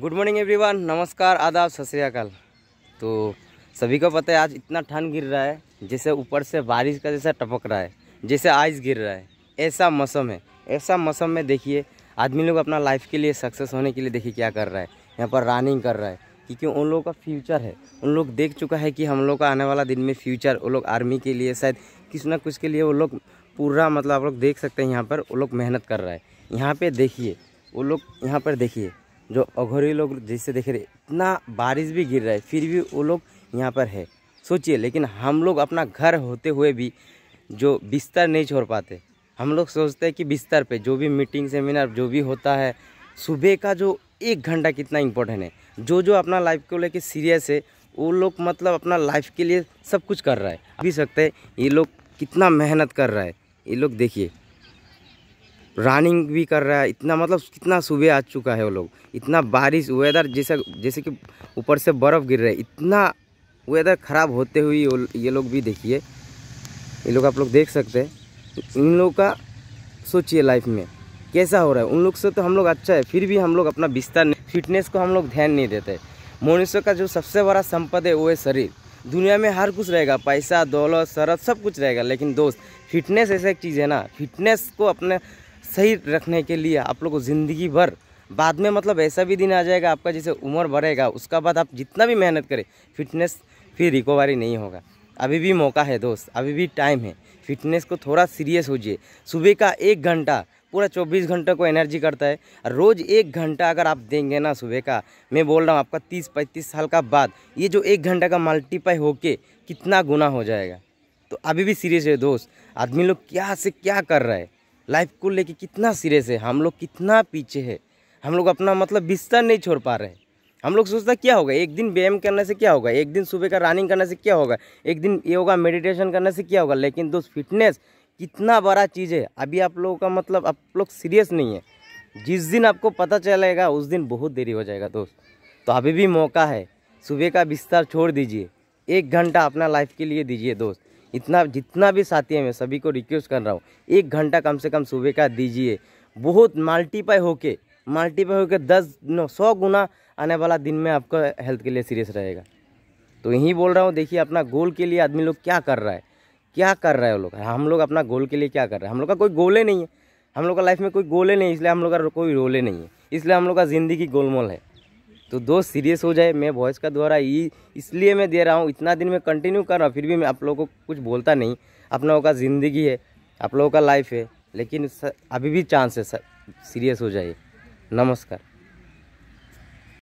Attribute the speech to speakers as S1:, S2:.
S1: good morning everyone नमस्कार आदाब सत श्रीकाल तो सभी को पता है आज इतना ठंड गिर रहा है जैसे ऊपर से बारिश का जैसा टपक रहा है जैसे आइस गिर रहा है ऐसा मौसम है ऐसा मौसम में देखिए आदमी लोग अपना लाइफ के लिए सक्सेस होने के लिए देखिए क्या कर रहा है यहाँ पर रनिंग कर रहा है क्योंकि उन लोगों का फ्यूचर है उन लोग देख चुका है कि हम लोग का आने वाला दिन में फ्यूचर वो लोग आर्मी के लिए शायद किस ना कुछ के लिए वो लोग पूरा मतलब आप लोग देख सकते हैं यहाँ पर वो लोग मेहनत कर रहा है यहाँ पर देखिए वो लोग यहाँ पर देखिए जो अघोरी लोग जैसे देख रहे इतना बारिश भी गिर रहा है फिर भी वो लोग यहाँ पर है सोचिए लेकिन हम लोग अपना घर होते हुए भी जो बिस्तर नहीं छोड़ पाते हम लोग सोचते हैं कि बिस्तर पे जो भी मीटिंग सेमिनार जो भी होता है सुबह का जो एक घंटा कितना इम्पोर्टेंट है जो जो अपना लाइफ को लेके सीरियस है वो लोग मतलब अपना लाइफ के लिए सब कुछ कर रहा है अभी सकते हैं ये लोग कितना मेहनत कर रहा है ये लोग देखिए रनिंग भी कर रहा है इतना मतलब कितना सुबह आ चुका है वो लोग इतना बारिश वेदर जैसे जैसे कि ऊपर से बर्फ़ गिर रहा है इतना वेदर ख़राब होते हुए ये लोग भी देखिए ये लोग आप लोग देख सकते हैं इन लोग का सोचिए लाइफ में कैसा हो रहा है उन लोग से तो हम लोग अच्छा है फिर भी हम लोग अपना बिस्तर फिटनेस को हम लोग ध्यान नहीं देते मनुष्य का जो सबसे बड़ा संपद है वो है शरीर दुनिया में हर कुछ रहेगा पैसा दौलत शरत सब कुछ रहेगा लेकिन दोस्त फिटनेस ऐसा एक चीज़ है ना फिटनेस को अपने सही रखने के लिए आप लोग को ज़िंदगी भर बाद में मतलब ऐसा भी दिन आ जाएगा आपका जैसे उम्र बढ़ेगा उसका बाद आप जितना भी मेहनत करें फिटनेस फिर रिकवरी नहीं होगा अभी भी मौका है दोस्त अभी भी टाइम है फिटनेस को थोड़ा सीरियस हो जाइए सुबह का एक घंटा पूरा 24 घंटे को एनर्जी करता है रोज़ एक घंटा अगर आप देंगे ना सुबह का मैं बोल रहा हूँ आपका 30-35 साल का बाद ये जो एक घंटा का मल्टीपाई होके कितना गुना हो जाएगा तो अभी भी सीरियस है दोस्त आदमी लोग क्या से क्या कर रहा है लाइफ को लेके कितना सीरियस है हम लोग कितना पीछे है हम लोग अपना मतलब बिस्तर नहीं छोड़ पा रहे हैं हम लोग सोचता क्या होगा एक दिन व्यायाम करने से क्या होगा एक दिन सुबह का रनिंग करने से क्या होगा एक दिन योगा मेडिटेशन करने से क्या होगा लेकिन दोस्त फिटनेस कितना बड़ा चीज़ है अभी आप लोगों का मतलब आप लोग सीरियस नहीं है जिस दिन आपको पता चलेगा उस दिन बहुत देरी हो जाएगा दोस्त तो अभी भी मौका है सुबह का बिस्तर छोड़ दीजिए एक घंटा अपना लाइफ के लिए दीजिए दोस्त इतना जितना भी साथी है मैं सभी को रिक्वेस्ट कर रहा हूँ एक घंटा कम से कम सुबह का दीजिए बहुत मल्टीपाई होके मल्टीपाई होकर दस नौ सौ गुना आने वाला दिन में आपका हेल्थ के लिए सीरियस रहेगा तो यही बोल रहा हूँ देखिए अपना गोल के लिए आदमी लोग क्या कर रहा है क्या कर रहा है वो लोग हम लोग अपना गोल के लिए क्या कर रहे हैं हम लोग का कोई गोले नहीं है हम लोग का लाइफ में कोई गोले नहीं इसलिए हम लोग का कोई रोले नहीं है इसलिए हम लोग का ज़िंदगी गोलमोल है तो दोस्त सीरियस हो जाए मैं वॉइस का द्वारा ही इसलिए मैं दे रहा हूँ इतना दिन में कंटिन्यू कर रहा हूँ फिर भी मैं आप लोगों को कुछ बोलता नहीं आप लोगों का ज़िंदगी है आप लोगों का लाइफ है लेकिन अभी भी चांस है सीरियस हो जाइए नमस्कार